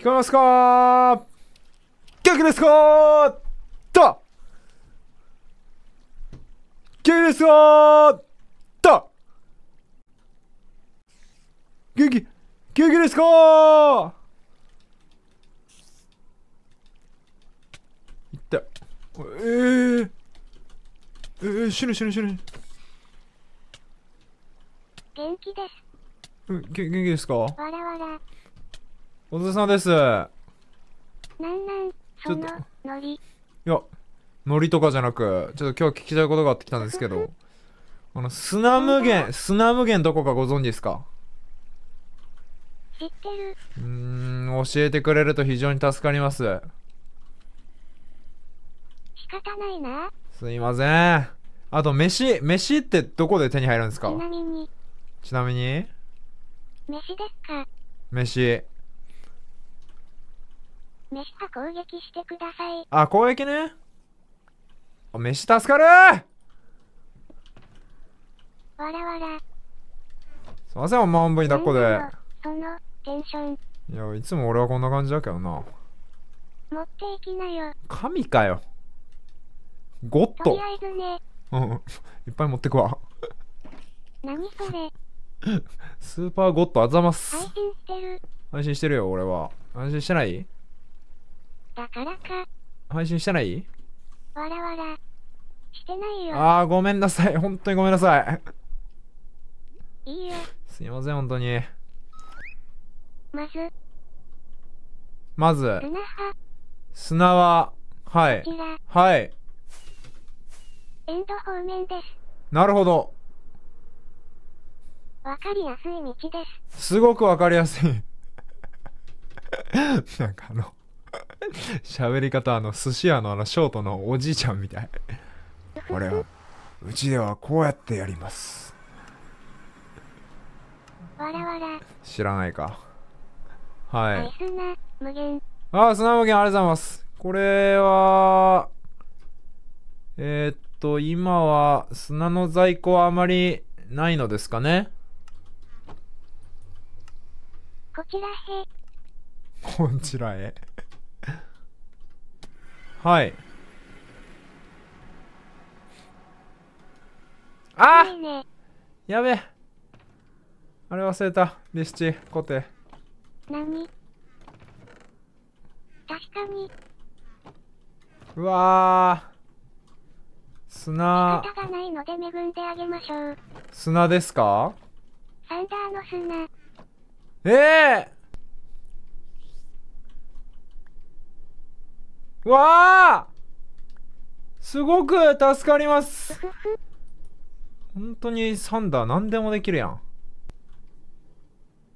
聞こえますか元気ですかと元気ですかと元気、元気ですかいった。えー、えー、死ぬ死ぬ死ぬ。元気です。うん、元気ですかわらわら。お疲れ様です。なんなんそのノリ。いや、ノリとかじゃなく、ちょっと今日聞きたいことがあってきたんですけど、この砂無限、砂無限どこかご存知ですか知ってる。うーん、教えてくれると非常に助かります。仕方ないな。すいません。あと、飯、飯ってどこで手に入るんですかちなみに。ちなみに飯ですか飯。飯は攻撃してください。あ、攻撃ね。あ、飯助かるわらわら。すいません、おまんぶに抱っこで。その、テンション。いや、いつも俺はこんな感じだけどな。持っていきなよ。神かよ。ゴッド。とりあえずね。うん。いっぱい持ってくわ。何それ。スーパーゴッドあざます。配信してる。配信してるよ、俺は。安心してないだからか。配信してないわらわら。してないよ。ああ、ごめんなさい。本当にごめんなさい。いいよ。すいません、本当に。まず。まず。砂は。砂は、はい。はい。エンド方面です。なるほど。わかりやすい道です。すごくわかりやすい なんかあの喋り方あの寿司屋のあのショートのおじいちゃんみたい俺はうちではこうやってやりますわらわら知らないかはい砂無限あ砂無限ありがとうございますこれはえー、っと今は砂の在庫はあまりないのですかねこちらへこちらへはいあやべあれ忘れたリスチコテ何確かにうわ砂仕方がないので恵んであげましょう砂ですかサンダーの砂ええーうわあすごく助かります本当にサンダー何でもできるやん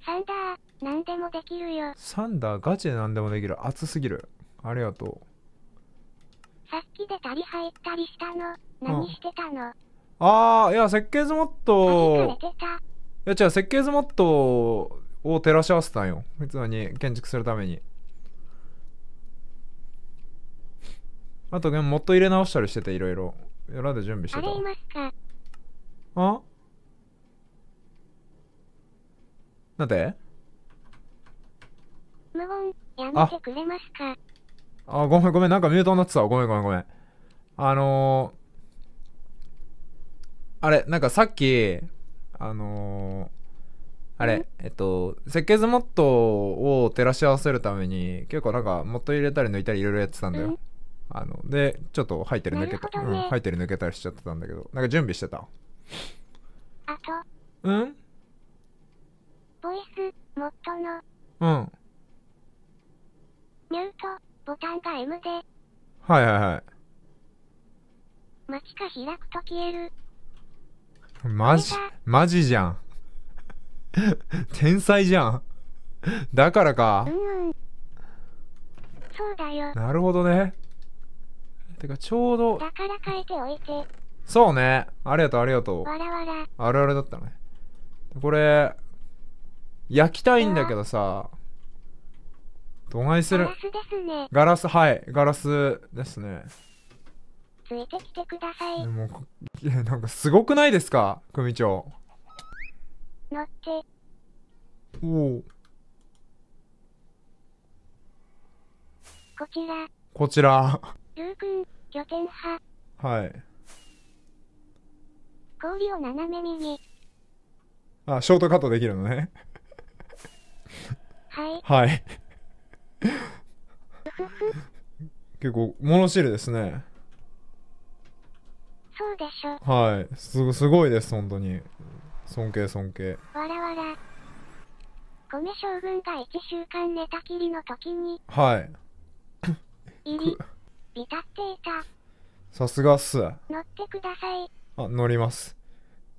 サンダー何でもできるよサンダーガチで何でもできる熱すぎるありがとうさっき出たり入ったりしたの何してたのああいや設計図モッドいや違う設計図モッドを照らし合わせたんよ普通に建築するためにあと、もっと入れ直したりしてて、いろいろ。裏で準備してた。ありますかあなんで無言、やめてくれますかあ、ごめんごめん、なんかミュートになってたごめんごめんごめん。あのー、あれ、なんかさっき、あのーあれ、えっと、設計図モッドを照らし合わせるために、結構なんか、モッド入れたり抜いたりいろいろやってたんだよ。あのでちょっと入ってる抜けた、ね、うん、入ってる抜けたりしちゃってたんだけどなんか準備してたあとうんボイスモッドのうんミュートボタンが M ではいはいはい街が開くと消えるマジマジじゃん天才じゃんだからかうん、うん、そうだよなるほどねてかちょうどだからておいてそうねありがとうありがとうわらわらあるあるだったねこれ焼きたいんだけどさどないするガラスですねガラスはいガラスですねついてきてくださいもうなんかすごくないですか組長乗っておおこちらこちらルー君、拠点派。はい。氷を斜め右。あ、ショートカットできるのね。はい。はい。結構、物知りですね。そうでしょ。はい。すすごいです、本当に。尊敬尊敬。わらわら。米将軍が1週間寝たきりの時に。はい。入り。っていた。さすがっす。乗ってください。あ、乗ります。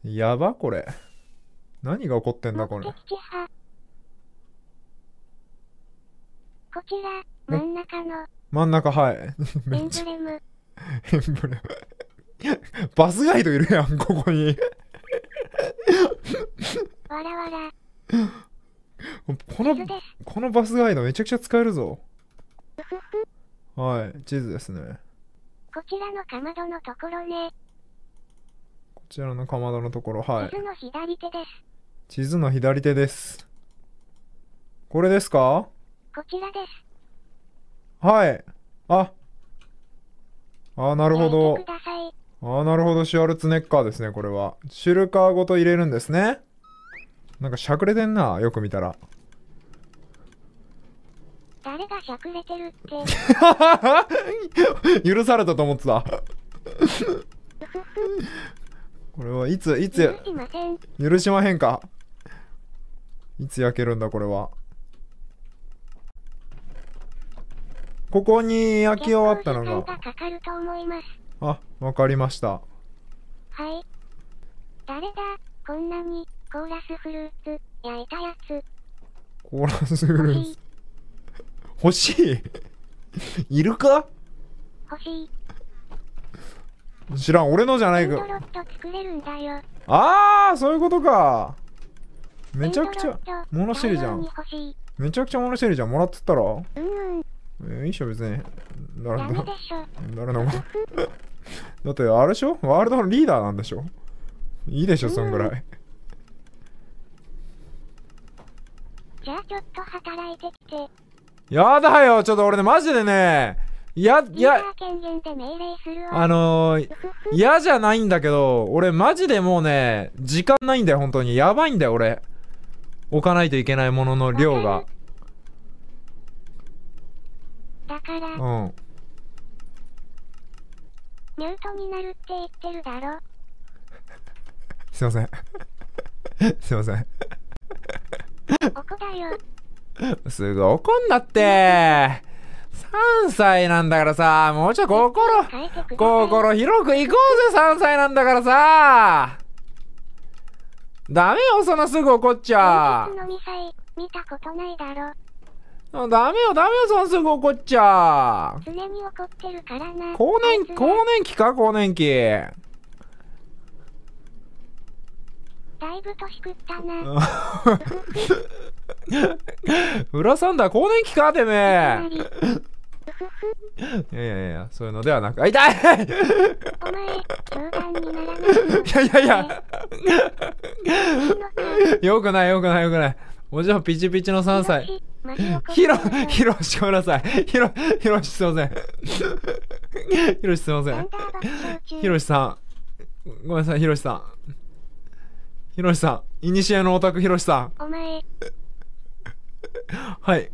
やば、これ。何が起こってんだ、これ。こちら、真ん中の。真ん中、はい。エンブレム。エンブレム。バスガイドいるやん、ここに。わらわら。この、このバスガイドめちゃくちゃ使えるぞ。はい、地図ですね。こちらのかまどのところね。こちらのかまどのところ、はい。地図の左手です。地図の左手です。これですかこちらです。はい。あ。あ、なるほど。あなるほど。シュワルツネッカーですね、これは。シュルカーごと入れるんですね。なんかしゃくれてんな、よく見たら。誰がしゃくれてるって 許されたと思ってた これはいついつ許しまへんかいつ焼けるんだこれはここに焼き終わったのがかかると思いますあわかりましたはい誰だこんなにコーラスフルーツ焼いたやつコーラスフルーツ欲しいいるか欲しい知らん俺のじゃないかああそういうことかめちゃくちゃ物してるじゃんめちゃくちゃ物してるじゃんもらってたらうんうんいいっしょ別に誰の誰のだってあれでしょワールドのリーダーなんでしょいいでしょそんぐらい、うん、じゃあちょっと働いてきてやだよちょっと俺ねマジでねいや、いや、あのー、嫌じゃないんだけど、俺マジでもうね、時間ないんだよ、本当に。やばいんだよ、俺。置かないといけないものの量が。だから、うん。ミュートになるって言ってるだろ。すいません。すいません。ここだよ。すぐ怒んなって。3歳なんだからさ、もうちょい心、心広く行こうぜ、3歳なんだからさ。ダメよ、そのすぐ怒っちゃ。見たことないだろ。ダメよ、ダメよ、そのすぐ怒っちゃ。常に怒ってるからな。更年、更年期か、更年期。だいぶ年食ったな。裏サンダー更年期かてめえいやいやいやそういうのではなくあ痛いお前にならないやいやいやよくないよくないよくないおじんピチピチの3歳ひろひろしごめんなさいひろひろしすいませんひろしすいませんひろしさんごめんなさいひろしさんひろしさんいにしえのオタクひろしさんお前はい。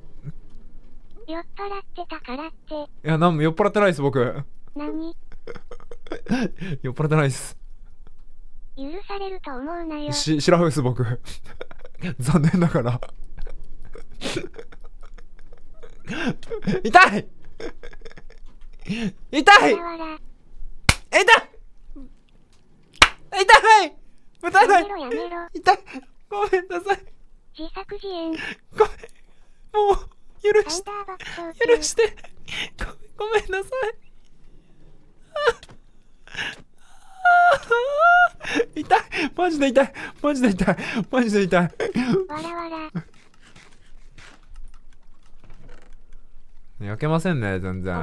酔っ払ってたからって。いや、なんも酔っ払ってないです、僕。何 酔っ払ってないです。許されると思うなよ。し、シラフです、僕。残念ながら。痛い痛い痛い痛い打たない痛いごめんなさい自作自演ごめんもう許して許してごめんなさい痛いマジで痛いマジで痛いマジで痛いわらわら焼けませんね全然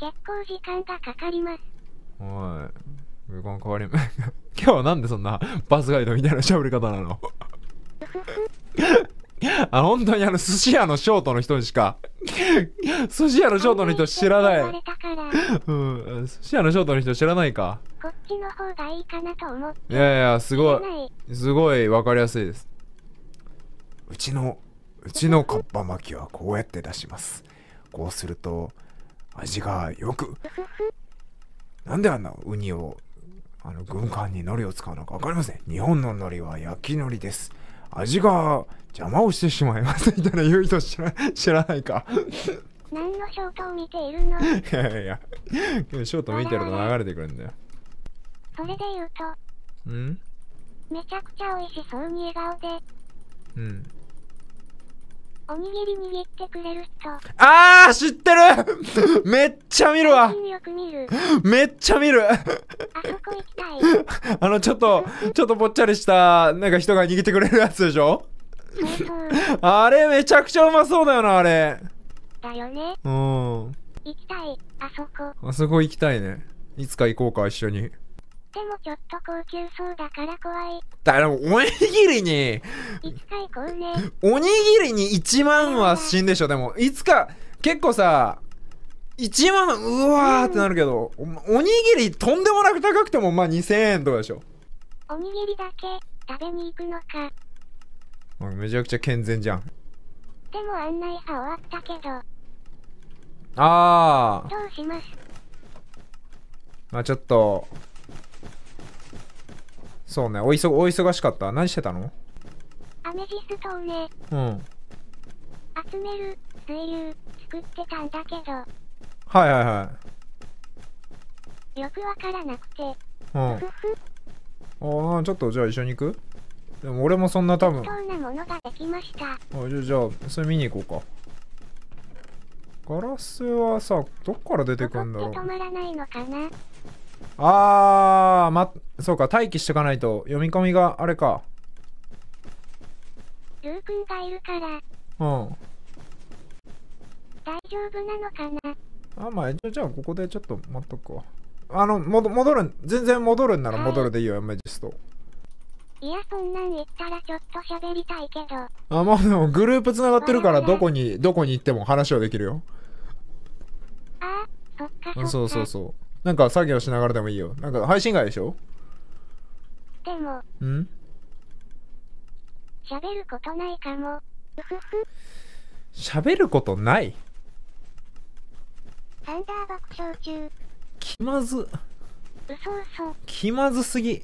結構時間がかかりますおい時間変わり 今日はなんでそんなバスガイドみたいな喋り方なの あ本当にあの寿司屋のショートの人にしか寿司屋のショートの人知らない。うん、寿司屋のショートの人知らないか。こっちの方がいいかなと思って。いやいや、すごい。すごいわかりやすいです。うちの、うちのかっぱ巻きはこうやって出します。こうすると、味がよく。なんであんなウニを、あの、軍艦に海苔を使うのか分かりません。日本の海苔は焼き海苔です。味が邪魔をしてしまいますみたいな言う人知ら知らないか何のショートを見ているのいやいやいやショート見てると流れてくるんだよそれで言うとうんめちゃくちゃ美味しそうに笑顔でうんおにぎり握ってくれる人。あー、知ってる めっちゃ見るわ。見る めっちゃ見る。あそこ行きたい。あの、ちょっと、ちょっとぽっちゃりした、なんか人が握ってくれるやつでしょあれめちゃくちゃうまそうだよな、あれ。だよね。うん。行きたい、あそこ。あそこ行きたいね。いつか行こうか、一緒に。でもちょっと高級そうだから怖い。だろ、おにぎりに、いつこうね。おにぎりに1万は死んでしょ、でも。いつか、結構さ、1万、うわーってなるけど、うん、おにぎりとんでもなく高くても、まあ2000円とかでしょ。おにぎりだけ食べに行くのか。めちゃくちゃ健全じゃん。でも案内は終わったけど。ああ。どうしますまあちょっと、そうねおいそお忙しかった何してたのアメジストをねうん集める水流作ってたんだけどはいはいはいよくわからなくてうんああちょっとじゃあ一緒に行くでも俺もそんな多分そうなものができましたあじゃあじゃあそれ見に行こうかガラスはさどっから出てくるんだろう止まらないのかなあー、ま、そうか、待機してかないと、読み込みがあれか。ルー君がいるから。うん。大丈夫なのかなあ、まあ、じゃあ、ここでちょっと待っとくわ。あの、も戻る、全然戻るんなら戻るでいいよ、はい、メジスト。いや、そんなん言ったらちょっと喋りたいけど。あ、まあでもグループ繋がってるから、どこに、どこに行っても話はできるよ。あ、そっかそっか。そうそうそう。なんか作業しながらでもいいよ。なんか配信外でしょでも。うん喋ることないかも。うふふ。喋ることないサンダー爆笑中。気まず。気まずすぎ。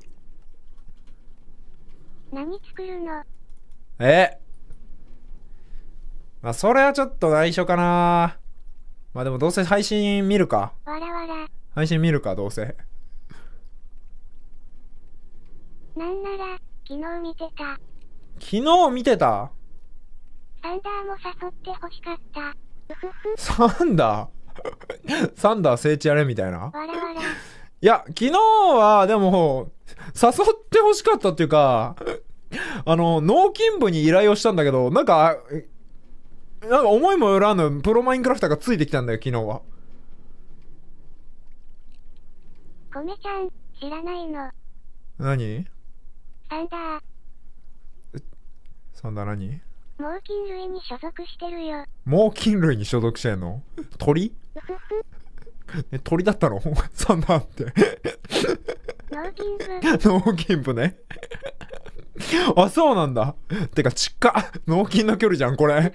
何作るのえまあ、それはちょっと内緒かな。まあでもどうせ配信見るか。わらわら。配信見るか、どうせ。なんなら、昨日見てた。昨日見てたサンダーも誘ってほしかった。サンダーサンダー聖地やれみたいな。わらわらいや、昨日は、でも、誘ってほしかったっていうか、あの、脳筋部に依頼をしたんだけど、なんか、なんか思いもよらぬプロマインクラフターがついてきたんだよ、昨日は。コメちゃん、知らないの。何サンダー。サンダー何猛禽類に所属してるよ。猛禽類に所属してんの鳥え、鳥だったの サンダーって脳筋部。農部ね。あ、そうなんだ。てか、ちっか。脳筋の距離じゃん、これ。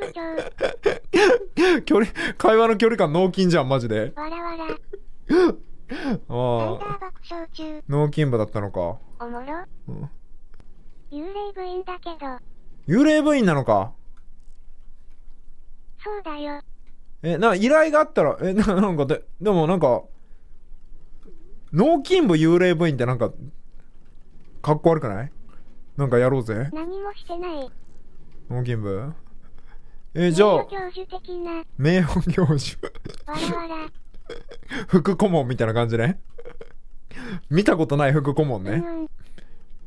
距離、会話の距離感脳筋じゃん、マジで。わらわらああ。脳筋部だったのか。おもろ。うん。幽霊部員だけど。幽霊部員なのか。そうだよ。え、な、依頼があったら、え、ななんかで、でもなんか、脳筋部幽霊部員ってなんか、かっこ悪くないなんかやろうぜ。何もしてない。脳筋部え、じゃあ、名誉教授的な。名誉教授。わらわら。副顧問みたいな感じね。見たことない副顧問ね。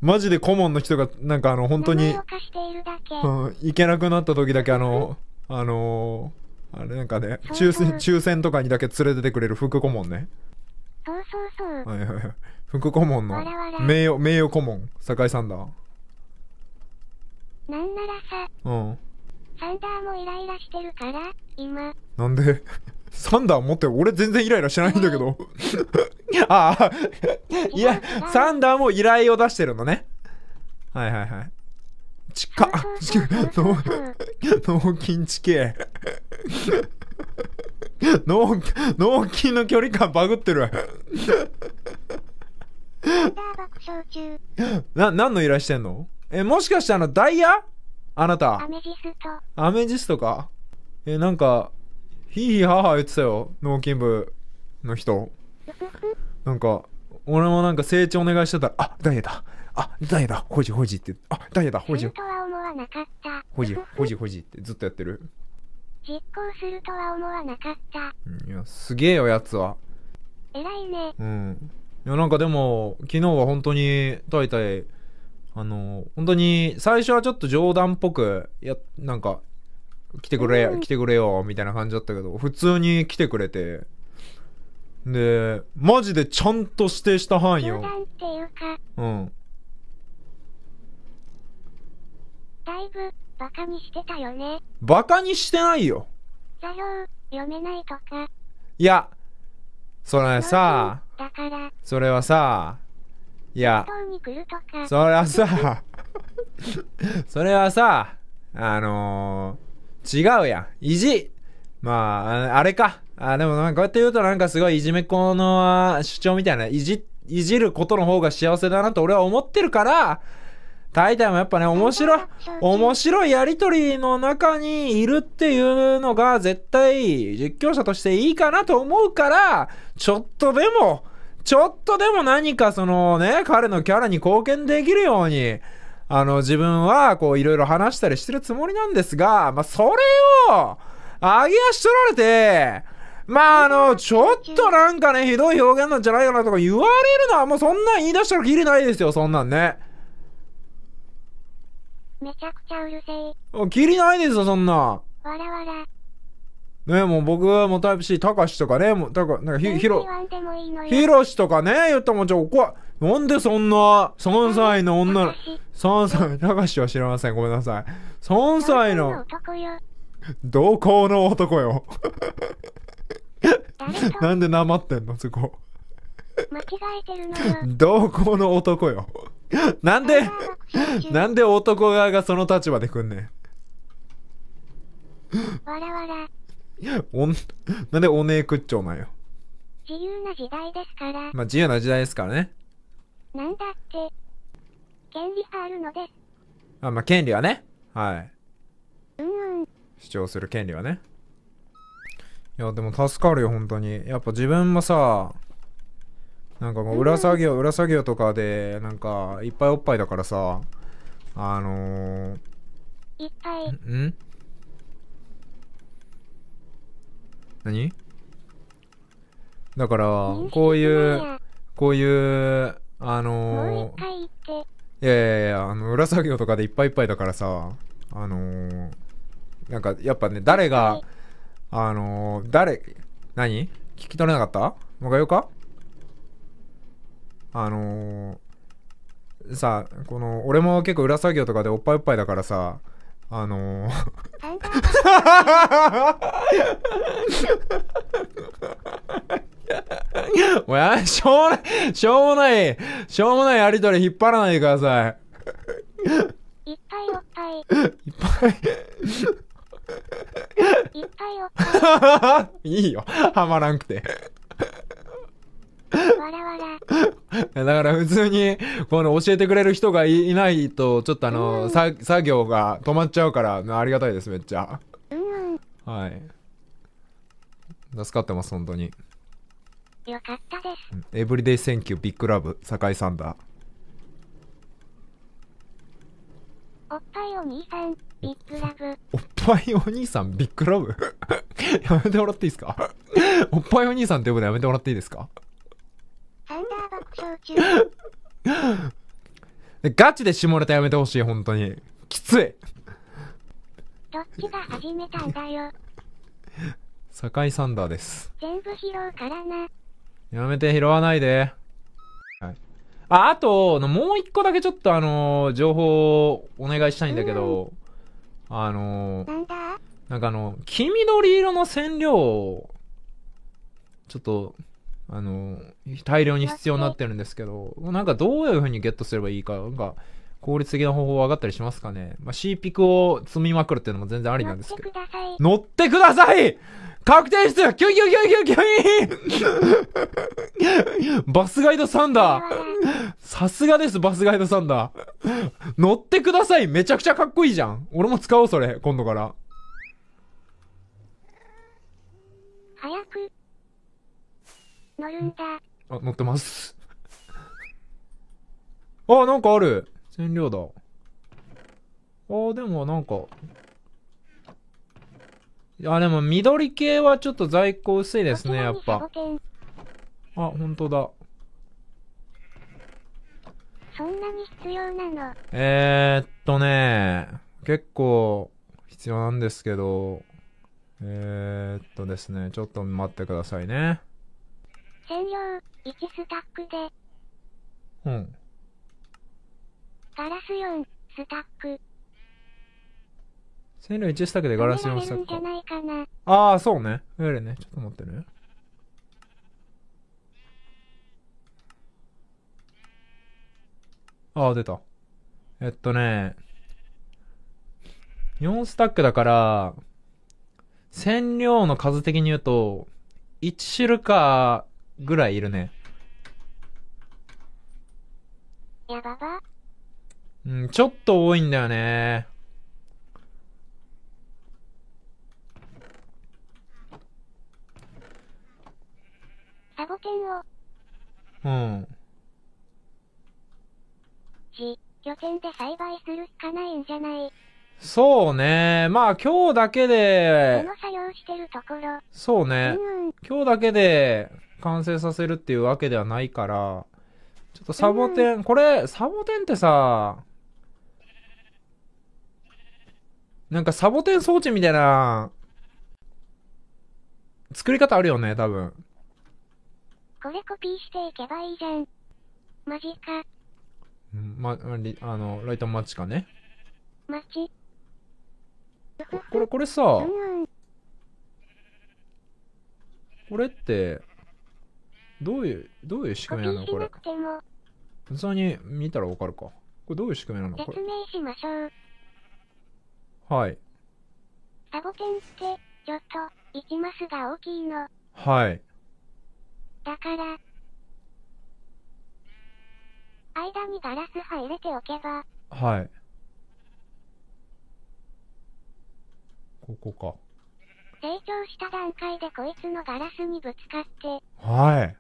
マジで顧問の人が、なんかあの、本当に、うん、行けなくなった時だけあの、あのー、あれなんかね抽選、抽選とかにだけ連れててくれる副顧問ね。そうそうそう。はいはいはい。副顧問の名誉、名誉顧問、酒井さんだ。なんならさ、うん。サンダーもイライラしてるから、今。なんでサンダー持って俺全然イライラしてないんだけど ああいやサンダーも依頼を出してるのねはいはいはいちか 脳筋地形脳筋の距離感バグってるな何の依頼してんのえもしかしてあのダイヤあなたアメジストアメジストかえなんかひいひいはは言ってたよ脳筋部の人なんか俺もなんか成長お願いしてたら「あダイエだあダイエだほじほじって「あダイエだほじ。とは思わなかったホジホジホジってずっとやってる実行するとは思わなかったいやすげえよやつは偉いねうんいやなんかでも昨日は本当に大体あの本当に最初はちょっと冗談っぽくやなんか来てくれ、来てくれよ、みたいな感じだったけど、普通に来てくれて、で、マジでちゃんと指定した範囲を。うん。だいぶ、バカにしてたよね。バカにしてないよ。座標、読めないとか。いや、それさ、だからそれはさ、いや、それはさ、それはさ、あのー違うやん。意地まあ、あれか。あ、でもなんかこうやって言うとなんかすごいいじめっ子の主張みたいな、いじ、いじることの方が幸せだなと俺は思ってるから、タイタもやっぱね、面白い、面白いやりとりの中にいるっていうのが絶対実況者としていいかなと思うから、ちょっとでも、ちょっとでも何かそのね、彼のキャラに貢献できるように、あの、自分は、こう、いろいろ話したりしてるつもりなんですが、まあ、それを、上げ足取られて、まあ、あの、ちょっとなんかね、ひどい表現なんじゃないかなとか言われるのは、もうそんなん言い出したらきりないですよ、そんなんね。めちゃくちゃうるせえ。きりないですよ、そんな。わらわら。ねもう僕はもうタイプ C、たかしとかね、もう、たか、なんかひ、ひろ、ひろしとかね、言ったもん、ちょ、こわ、なんでそんな、3歳の女の、3歳、たかしは知らません。ごめんなさい。3歳の、同行の男よ。なんでなまってんの、そこ。同行の男よ。なんで、なんで男側がその立場でくんねん。わらわら。おん、なんでおねえくっちょなんよ。自由な時代ですから。まあ自由な時代ですからね。なんだって。権利あるのです。あ、まあ、権利はね。はい。うんうん。主張する権利はね。いや、でも助かるよ、本当に。やっぱ自分もさ、なんかもう裏作業、うん、裏作業とかで、なんか、いっぱいおっぱいだからさ、あのー、いっぱい。ん何だから、こういう、こういう、あのー、いやいやいや、あの、裏作業とかでいっぱいいっぱいだからさ、あのー、なんか、やっぱね、誰が、あのー、誰、何聞き取れなかったもがよかあのー、さこの、俺も結構裏作業とかでおっぱいおっぱいだからさ、あのー、もうや、しょうもない、しょうもない、しょうもないやりとり引っ張らないでください。いっぱいおっぱい。いっぱい。いっぱいおっぱい。いいよ。はまらんくて。わらわら。だから普通に、この教えてくれる人がいないと、ちょっとあの、うん、作業が止まっちゃうから、ありがたいです、めっちゃ。うん。はい。助かってます、本当に。よかったです。エブリデイセンキュー、ビッグラブ、酒井サンダー。おっぱいお兄さん、ビッグラブ。おっぱいお兄さん、ビッグラブやめてもらっていいですかおっぱいお兄さんって呼ぶのやめてもらっていいですかサンダー爆笑中。ガチで下ネタやめてほしい、本当に。きつい。どっちが始めたんだよ。酒 井サンダーです。全部拾うからな。やめて、拾わないで。はい。あ、あと、もう一個だけちょっとあのー、情報をお願いしたいんだけど、うん、あのー、なんかあの、黄緑色の染料を、ちょっと、あのー、大量に必要になってるんですけど、なんかどういう風にゲットすればいいか、なんか、効率的な方法分かったりしますかねまあ、C ピクを積みまくるっていうのも全然ありなんですけど。乗ってください確定室キュンキュンキュンキュンキュンバスガイドサンダーさすがです、バスガイドサンダー。乗ってくださいめちゃくちゃかっこいいじゃん。俺も使おう、それ。今度から。早く。乗るんだ。あ、乗ってます。あ、なんかある。線量だ。あ、でもなんか、あ、でも緑系はちょっと在庫薄いですね、やっぱ。あ、本当だ。そんなに必要なのえー、っとね、結構必要なんですけど、えー、っとですね、ちょっと待ってくださいね。専用、1スタックで。うん。ガラス4、スタック。線路1スタックでガラス4スタック。ああ、そうね。増えるね。ちょっと待ってね。ああ、出た。えっとね、4スタックだから、線量の数的に言うと、1シルカーぐらいいるね。やばばうん、ちょっと多いんだよね。サボテンを。うん。じ、拠点で栽培するしかないんじゃないそうね。まあ今日だけで、そうね、うんうん。今日だけで完成させるっていうわけではないから、ちょっとサボテン、うん、これ、サボテンってさ、なんかサボテン装置みたいな、作り方あるよね、多分。これコピーしていけばいいじゃん。マジか。ま、あの、ライターマッチかね。マッチ。これ、これさ、うんこれって、どういう、どういう仕組みなのこれ。普通に見たらわかるか。これどういう仕組みなのこれ。説明しましょう。はい。サボテンって、ちょっと、きますが大きいの。はい。だから、間にガラス入れておけば。はい。ここか。成長した段階でこいつのガラスにぶつかって。はい。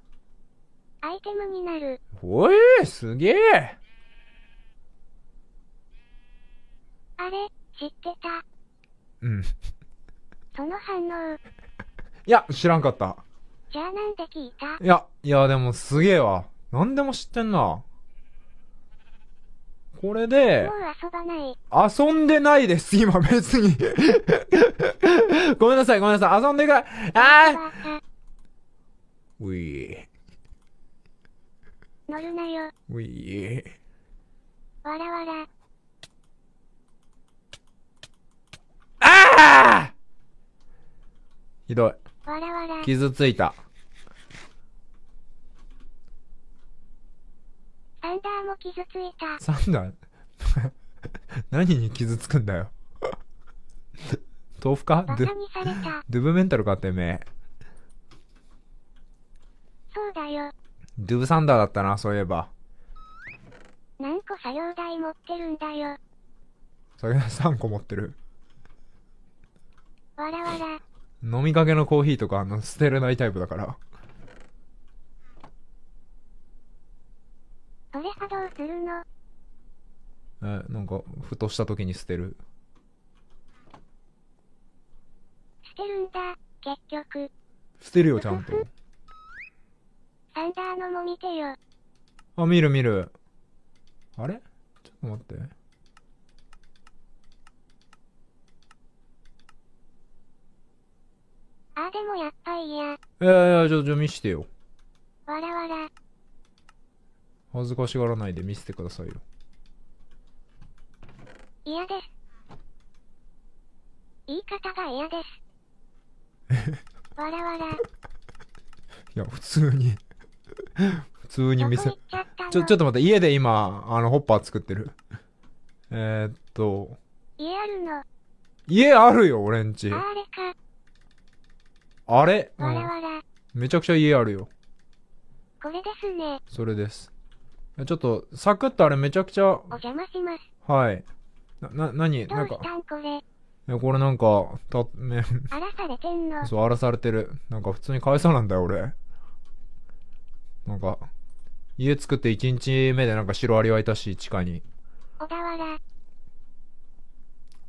アイテムになる。おえすげえあれ、知ってた。うん。その反応。いや、知らんかった。じゃあなんで聞いたいや、いやでもすげえわ。何でも知ってんな。これで、もう遊ばない。遊んでないです、今別に ごめんなさい、ごめんなさい。遊んでくらああういえ。乗るなよ。ういえ。わらわら。ああひどい。わらわら傷ついたサンダーも傷ついたサンダー何に傷つくんだよ豆腐かドゥブメンタルかてめえそうだよドゥブサンダーだったなそういえば何個作業台持ってるんだよ作業台3個持ってるわらわら飲みかけのコーヒーとかあの捨てれないタイプだからそれ作動するのえなんかふとした時に捨てる捨てるんだ結局捨てるよちゃんとサンダーのも見てよあ見る見るあれちょっと待ってあ、でもやっぱりや。いやいや、ちょっと見してよ。わらわら。恥ずかしがらないで見せてくださいよ。嫌です。言い方が嫌です。わらわら。いや、普通に 普通に見せ、ちょ、ちょっと待って、家で今、あの、ホッパー作ってるえっと。家あるの。家あるよ、俺んち。あれか。あれ、うん、わらわらめちゃくちゃ家あるよ。これですね。それです。ちょっと、サクッとあれめちゃくちゃ。お邪魔します。はい。な、な、なになんか。これ。え、これなんか、た、ね。荒らされてんの。そう、荒らされてる。なんか普通に返さなんだよ、俺。なんか、家作って1日目でなんかシロアリはいたし、地下に。小田原。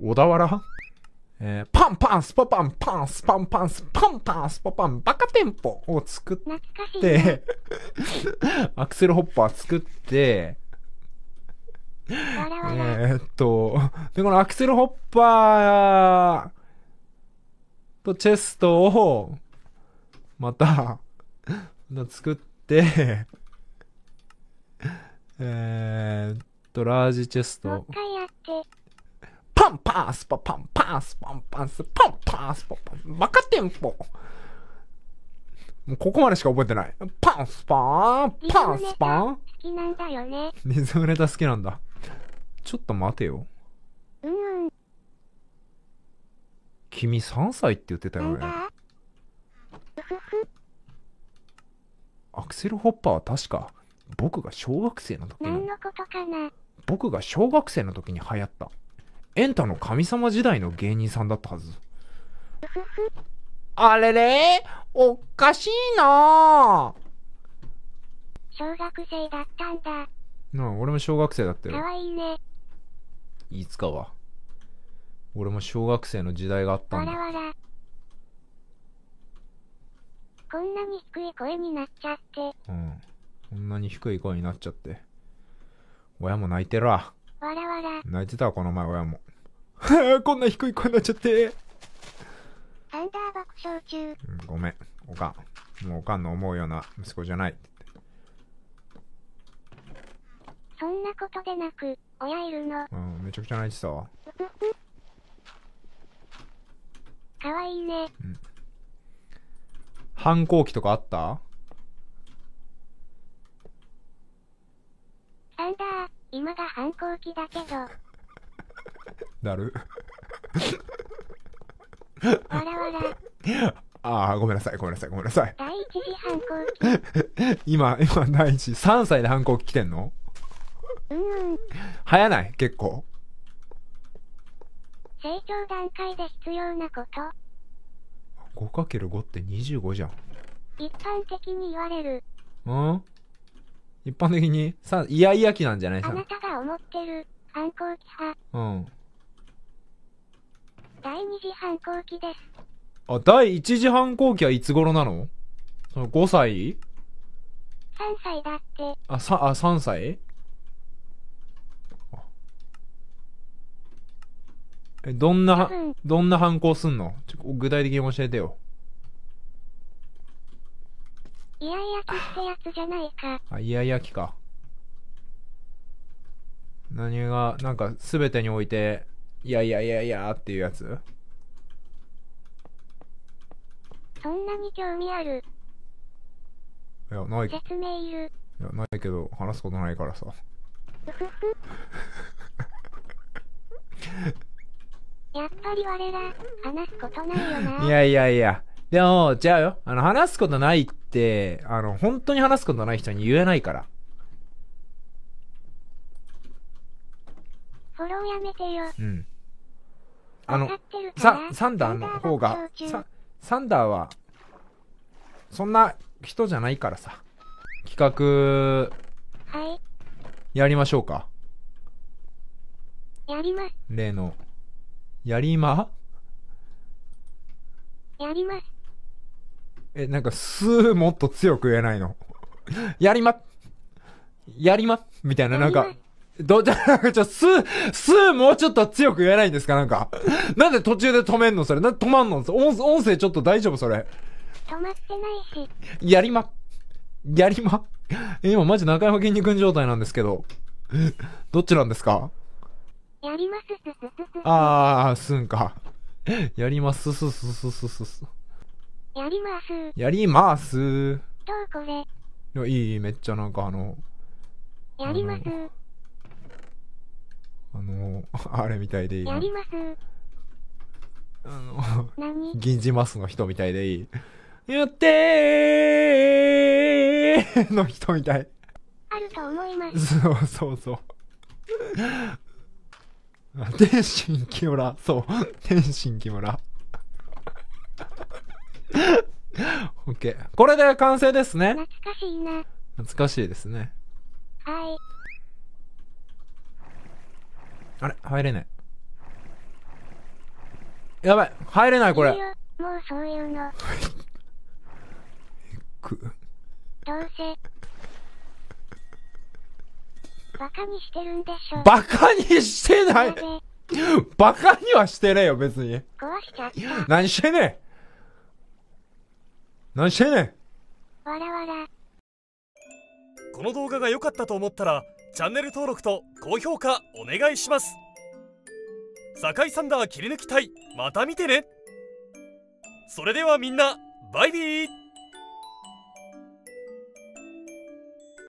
小田原えー、パンパンスパパンパンスパンパンスパンパンスパパンバカテンポを作って アクセルホッパー作って、えー、っと、で、このアクセルホッパーとチェストを、また作ってえっと、ラージチェスト。パンパンスパパンパンスパンパンスパンパンスパパンバカテンポもうここまでしか覚えてない。パンスパーンパンスパーン好きなんだよね。リズムネタ好きなんだ。ちょっと待てよ。うん。君3歳って言ってたよね。アクセル・ホッパーは確か僕が小学生の時の僕が小学生の時に流行った。エンタの神様時代の芸人さんだったはず。あれれおかしいな小学生だったんだ。なあ、俺も小学生だったよ。かわいいね。いつかは。俺も小学生の時代があったんだ。わらわらこんなに低い声になっちゃって。うん。こんなに低い声になっちゃって。親も泣いてるわ。わらわら。泣いてたわ、この前、親も。こんな低い声になっちゃって。アンダー爆笑中。ごめん、おかん。もうおかんの思うような息子じゃない。そんなことでなく、親いるの。うん、めちゃくちゃ泣いてたわ。かわいいね。うん。反抗期とかあったまだ反抗期だけど。なるわらわら。ああ、ごめんなさい、ごめんなさい、ごめんなさい。第一次反抗期。今、今、第一、3歳で反抗期来てんのうんうん。早ない結構。成長段階で必要なこと 5×5 って25じゃん一般的に言われるうん一般的に、さ、イヤイヤ期なんじゃないあなたが思ってる、反抗期派。うん。第二次反抗期です。あ、第一次反抗期はいつ頃なのその5歳 ?3 歳だって。あ、さ、あ、3歳え、どんな、どんな反抗すんのちょ具体的に教えてよ。イヤイヤ期ってやつじゃないか。あ、イヤイヤ期か。何が、なんか全てにおいて、いやいやいやいやっていうやつそんなに興味あるいや、ない。説明いる。いや、ないけど、話すことないからさ。やっぱり我ら、話すことないよな。いやいやいや。でも、じゃあよ、あの、話すことないって、ってあの本当に話すことない人に言えないからフォローやめてようんあのササンダーの方がササンダーはそんな人じゃないからさ企画はいやりましょうかやります例のやりまやりますえ、なんか、すーもっと強く言えないの。やりま、やりま、みたいな、なんか、ど、じゃ、なんかちょ、す、す、もうちょっと強く言えないんですかなんか。なんで途中で止めんのそれ。なんで止まんの音音声ちょっと大丈夫それ。止まってないし。やりま、やりま。今マジ中山筋肉状態なんですけど。どっちなんですかやりますすすすす。あー、すんか。やりますすすすすすす。やります。やります。どうこれ。いや、いい、めっちゃなんかあの、やります。あの、あ れみたいでいい。やります。あの、銀字マスの人みたいでいい。言ってーの人みたい。あると思います。そうそうそう。天心木村、そう。天心木村。OK。これで完成ですね。懐かしいな。懐かしいですね。はい。あれ入れない。やばい入れないこれ。いいもうそういうの。く。どうせ。バカにしてるんでしょ。バカにしてないバカにはしてねえよ、別に。壊しちゃった。何してねえ何してんねんわらわらこの動画が良かったと思ったらチャンネル登録と高評価お願いします酒井サンダー切り抜き隊また見てねそれではみんなバイビー